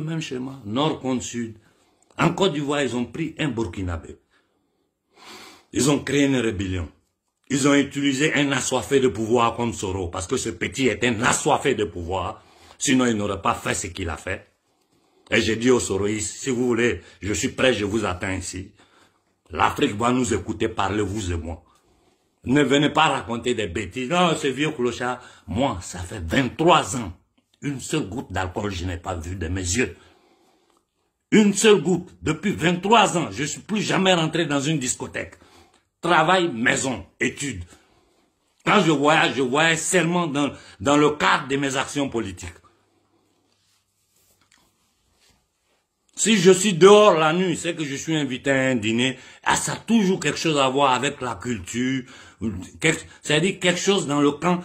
même schéma, nord contre sud. En Côte d'Ivoire, ils ont pris un Burkinabé. Ils ont créé une rébellion. Ils ont utilisé un assoiffé de pouvoir comme Soro, parce que ce petit est un assoiffé de pouvoir, sinon il n'aurait pas fait ce qu'il a fait. Et j'ai dit au Soroïs, si vous voulez, je suis prêt, je vous attends ici. L'Afrique va nous écouter, parlez-vous et moi. Ne venez pas raconter des bêtises. Non, ce vieux clochard, moi, ça fait 23 ans une seule goutte d'alcool, je n'ai pas vu de mes yeux. Une seule goutte. Depuis 23 ans, je ne suis plus jamais rentré dans une discothèque. Travail, maison, études. Quand je voyage, je voyage seulement dans, le cadre de mes actions politiques. Si je suis dehors la nuit, c'est que je suis invité à un dîner. Ah, ça a toujours quelque chose à voir avec la culture. C'est-à-dire quelque chose dans le camp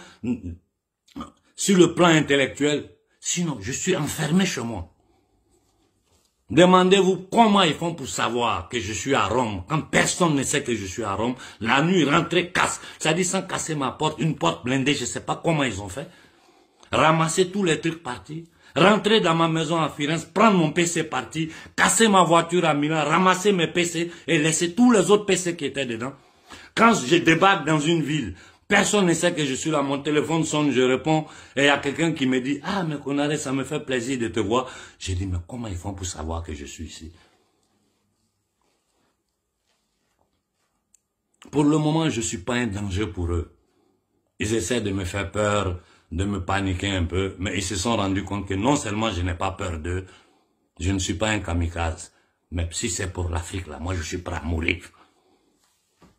sur le plan intellectuel. Sinon, je suis enfermé chez moi. Demandez-vous comment ils font pour savoir que je suis à Rome. Quand personne ne sait que je suis à Rome, la nuit, rentrer, casse. à dit sans casser ma porte, une porte blindée, je ne sais pas comment ils ont fait. Ramasser tous les trucs partis rentrer dans ma maison à Firenze, prendre mon PC parti, casser ma voiture à Milan, ramasser mes PC et laisser tous les autres PC qui étaient dedans. Quand je débarque dans une ville, Personne ne sait que je suis là, mon téléphone sonne, je réponds, et il y a quelqu'un qui me dit, ah, mais Konaré, ça me fait plaisir de te voir. J'ai dit, mais comment ils font pour savoir que je suis ici Pour le moment, je ne suis pas un danger pour eux. Ils essaient de me faire peur, de me paniquer un peu, mais ils se sont rendus compte que non seulement je n'ai pas peur d'eux, je ne suis pas un kamikaze, mais si c'est pour l'Afrique, là, moi, je suis prêt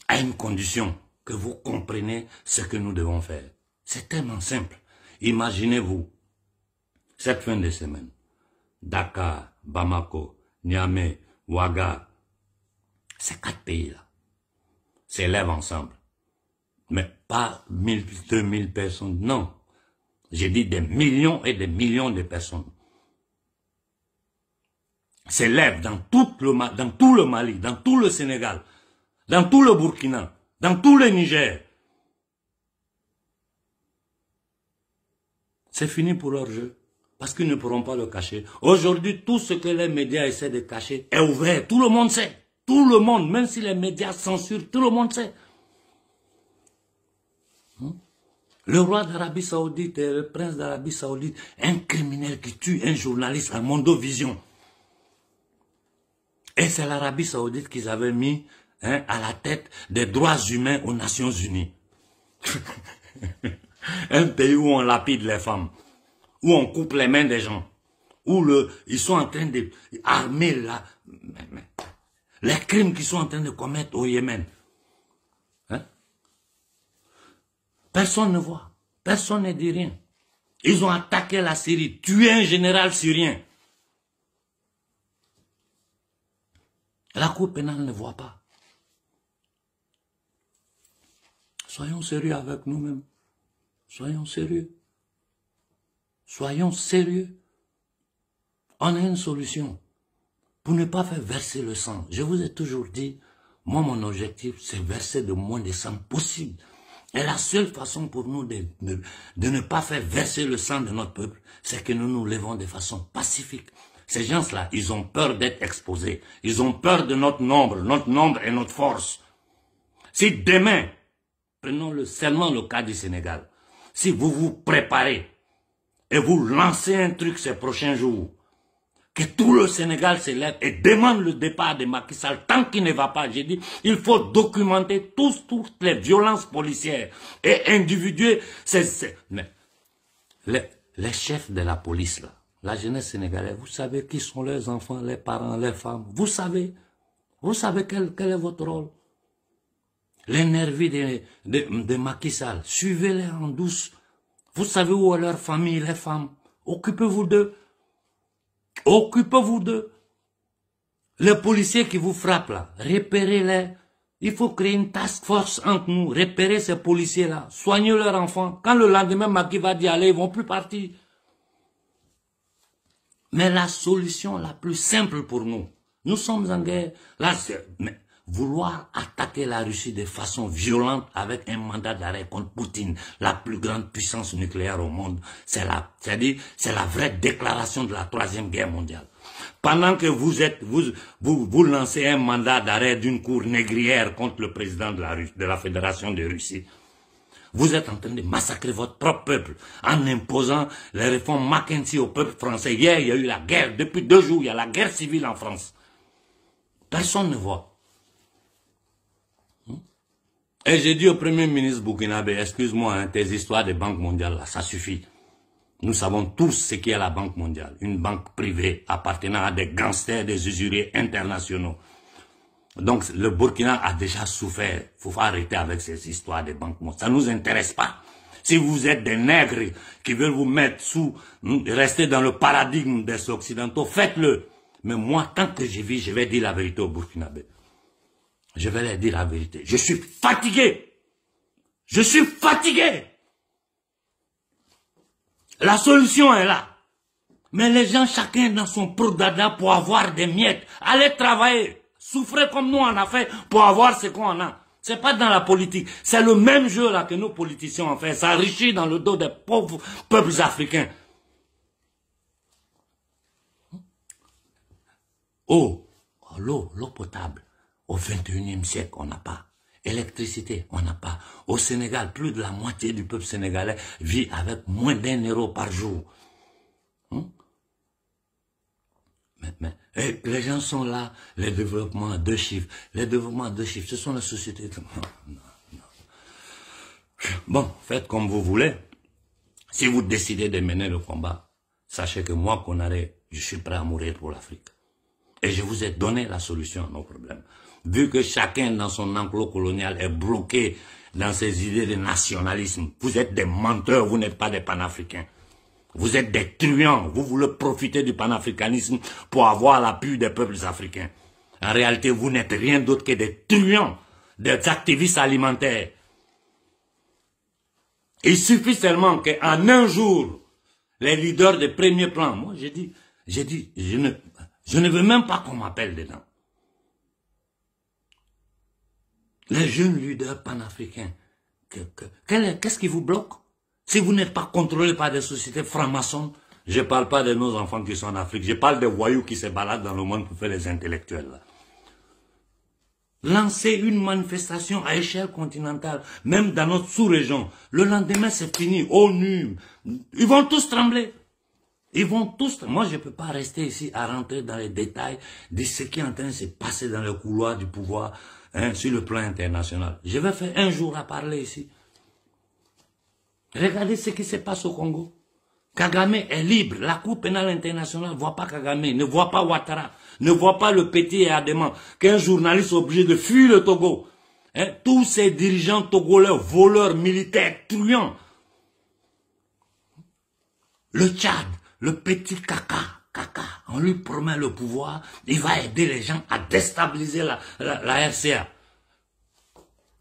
À une condition, que vous compreniez ce que nous devons faire. C'est tellement simple. Imaginez-vous, cette fin de semaine, Dakar, Bamako, Niamey, Ouaga, ces quatre pays-là s'élèvent ensemble. Mais pas 1000, 2000 personnes, non. J'ai dit des millions et des millions de personnes s'élèvent dans, dans tout le Mali, dans tout le Sénégal, dans tout le Burkina, dans tout le Niger. C'est fini pour leur jeu, parce qu'ils ne pourront pas le cacher. Aujourd'hui, tout ce que les médias essaient de cacher est ouvert, tout le monde sait. Tout le monde, même si les médias censurent, tout le monde sait. Hmm? Le roi d'Arabie Saoudite et le prince d'Arabie Saoudite, un criminel qui tue un journaliste à Mondovision. Et c'est l'Arabie Saoudite qu'ils avaient mis Hein, à la tête des droits humains aux Nations Unies. un pays où on lapide les femmes, où on coupe les mains des gens, où ils sont en train d'armer Les crimes qu'ils sont en train de commettre au Yémen. Hein? Personne ne voit. Personne ne dit rien. Ils ont attaqué la Syrie, tué un général syrien. La Cour pénale ne voit pas. Soyons sérieux avec nous-mêmes. Soyons sérieux. Soyons sérieux. On a une solution pour ne pas faire verser le sang. Je vous ai toujours dit, moi, mon objectif, c'est verser le moins de sang possible. Et la seule façon pour nous de, ne pas faire verser le sang de notre peuple, c'est que nous nous levons de façon pacifique. Ces gens-là, ils ont peur d'être exposés. Ils ont peur de notre nombre. Notre nombre et notre force. Si demain, Prenons seulement le cas du Sénégal. Si vous vous préparez et vous lancez un truc ces prochains jours, que tout le Sénégal se lève et demande le départ de Macky Sall tant qu'il ne va pas. J'ai dit, il faut documenter tous, toutes les violences policières et individuelles. Mais les, chefs de la police, là, la jeunesse sénégalaise, vous savez qui sont leurs enfants, les parents, les femmes. Vous savez. Vous savez quel, quel est votre rôle l'énergie de, de, de Macky Sall. Suivez-les en douce. Vous savez où est leur famille, les femmes. Occupez-vous d'eux. Occupez-vous d'eux. Les policiers qui vous frappent là, repérez-les. Il faut créer une task force entre nous. Repérez ces policiers-là. Soignez leurs enfants. Quand le lendemain, Macky va dire, allez, ils vont plus partir. Mais la solution la plus simple pour nous, nous sommes en guerre. Là, mais vouloir attaquer la Russie de façon violente avec un mandat d'arrêt contre Poutine, la plus grande puissance nucléaire au monde, c'est la, cest à c'est la vraie déclaration de la troisième guerre mondiale. Pendant que vous êtes, vous, lancez un mandat d'arrêt d'une cour négrière contre le président de la, de la Fédération de Russie, vous êtes en train de massacrer votre propre peuple en imposant les réformes Mackenzie au peuple français. Hier, il y a eu la guerre. Depuis deux jours, il y a la guerre civile en France. Personne ne voit. Et eh, j'ai dit au Premier ministre burkinabé, excuse-moi, hein, tes histoires de Banque mondiale, là, ça suffit. Nous savons tous ce qu'est la Banque mondiale, une banque privée appartenant à des gangsters, des usuriers internationaux. Donc le Burkina a déjà souffert. faut arrêter avec ces histoires de banques mondiales. Ça ne nous intéresse pas. Si vous êtes des nègres qui veulent vous mettre sous, hmm, rester dans le paradigme des Occidentaux, faites-le. Mais moi, tant que je vis, je vais dire la vérité au Burkinabé. Je vais leur dire la vérité. Je suis fatigué. Je suis fatigué. La solution est là. Mais les gens, chacun dans son pro-dada pour avoir des miettes. Allez travailler. Souffrez comme nous on a fait pour avoir ce qu'on a. C'est pas dans la politique. C'est le même jeu là que nos politiciens ont fait. Ça dans le dos des pauvres peuples africains. Oh, oh l'eau, l'eau potable. Au 21e siècle, on n'a pas. Électricité, on n'a pas. Au Sénégal, plus de la moitié du peuple sénégalais vit avec moins d'un euro par jour. Hein? Eh, les gens sont là, les développements à deux chiffres. Les développements à deux chiffres, ce sont les sociétés... Non, Bon, faites comme vous voulez. Si vous décidez de mener le combat, sachez que moi, qu'on Conaré, je suis prêt à mourir pour l'Afrique. Et je vous ai donné la solution à nos problèmes vu que chacun dans son enclos colonial est bloqué dans ses idées de nationalisme. Vous êtes des menteurs, vous n'êtes pas des panafricains. Vous êtes des truands, vous voulez profiter du panafricanisme pour avoir l'appui des peuples africains. En réalité, vous n'êtes rien d'autre que des truands, des activistes alimentaires. Il suffit seulement qu'en un jour, les leaders de premier plan, moi j'ai dit, j'ai dit, je ne, je ne veux même pas qu'on m'appelle dedans. les jeunes leaders panafricains, qu'est-ce qui vous bloque Si vous n'êtes pas contrôlé par des sociétés franc maçons je ne parle pas de nos enfants qui sont en Afrique, je parle des voyous qui se baladent dans le monde pour faire les intellectuels. Lancer une manifestation à échelle continentale, même dans notre sous-région, le lendemain c'est fini, ONU, oh, ils vont tous trembler. Ils vont tous... Moi, je ne peux pas rester ici à rentrer dans les détails de ce qui est en train de se passer dans le couloir du pouvoir, hein, sur le plan international. Je vais faire un jour à parler ici. Regardez ce qui se passe au Congo. Kagame est libre. La Cour pénale internationale ne voit pas Kagame, ne voit pas Ouattara, ne voit pas le petit et qu'un journaliste obligé de fuir le Togo. Hein, tous ces dirigeants togolais, voleurs, militaires, truands. Le Tchad, le petit caca, Kaka, on lui promet le pouvoir, il va aider les gens à déstabiliser la, la, RCA.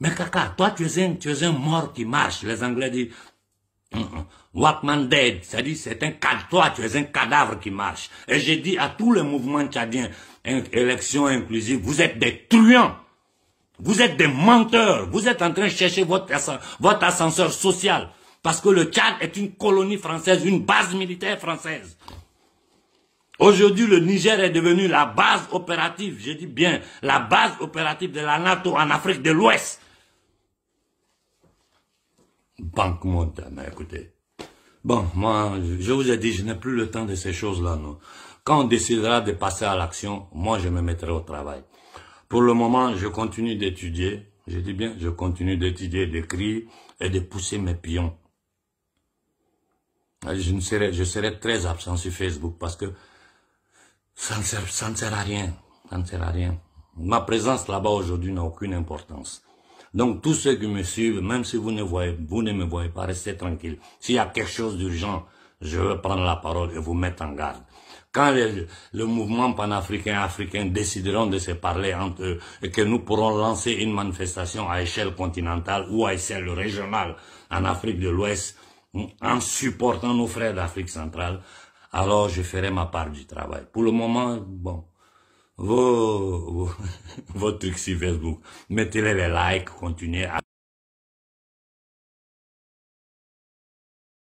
Mais Kaka, toi tu es, un, mort qui marche, les Anglais disent, mm, mm. "Watman dead, cest c'est un cadavre, toi tu es un cadavre qui marche. Et j'ai dit à tous les mouvements tchadiens, élections inclusive, vous êtes des truands, vous êtes des menteurs, vous êtes en train de chercher votre, votre ascenseur social. Parce que le Tchad est une colonie française, une base militaire française. Aujourd'hui, le Niger est devenu la base opérative, je dis bien, la base opérative de la NATO en Afrique de l'Ouest. Banque mondiale, écoutez. Bon, moi, je vous ai dit, je n'ai plus le temps de ces choses-là, non. Quand on décidera de passer à l'action, moi, je me mettrai au travail. Pour le moment, je continue d'étudier. Je dis bien, je continue d'étudier, d'écrire et de pousser mes pions. Je, je serai très absent sur Facebook parce que ça ne, sert, à rien. Ça ne sert à rien. Ma présence là-bas aujourd'hui n'a aucune importance. Donc tous ceux qui me suivent, même si vous ne, voyez, vous ne me voyez pas, restez tranquille. S'il y a quelque chose d'urgent, je veux prendre la parole et vous mettre en garde. Quand le, le mouvement panafricain africain décideront de se parler entre eux et que nous pourrons lancer une manifestation à échelle continentale ou à échelle régionale en Afrique de l'Ouest, en supportant nos frères d'Afrique centrale, alors je ferai ma part du travail. Pour le moment, bon, vos, trucs sur Facebook, mettez les likes, continuez à